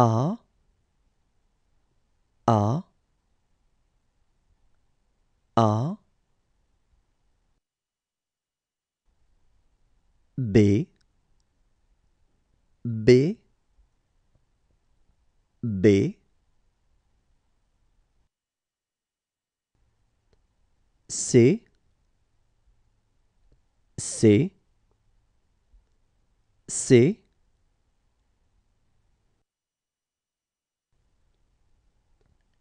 are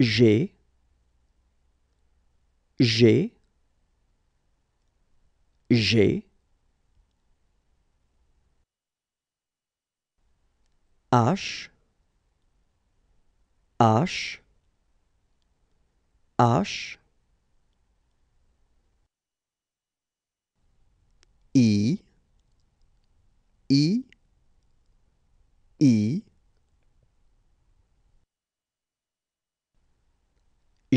G G G H H H I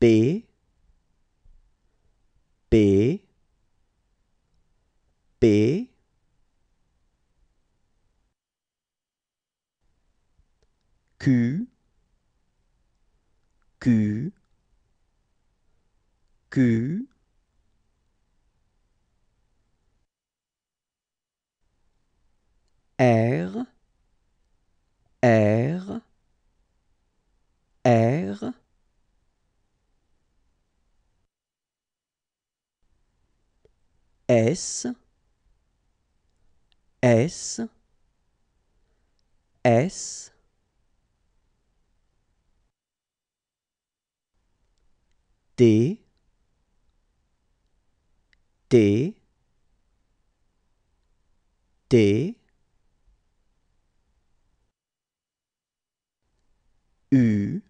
B B B Q Q Q R R S S S D D D U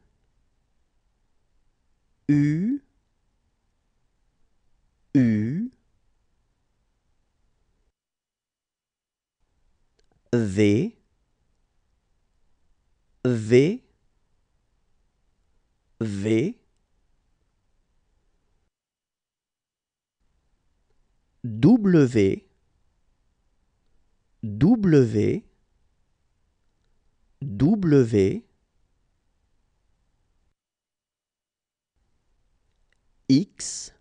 U U V V V W W W X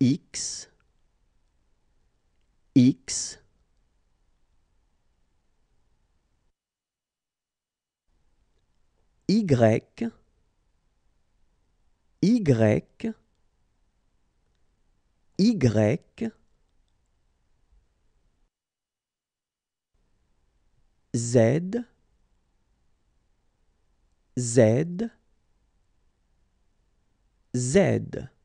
X X Y, Y, Y, Z, Z, Z.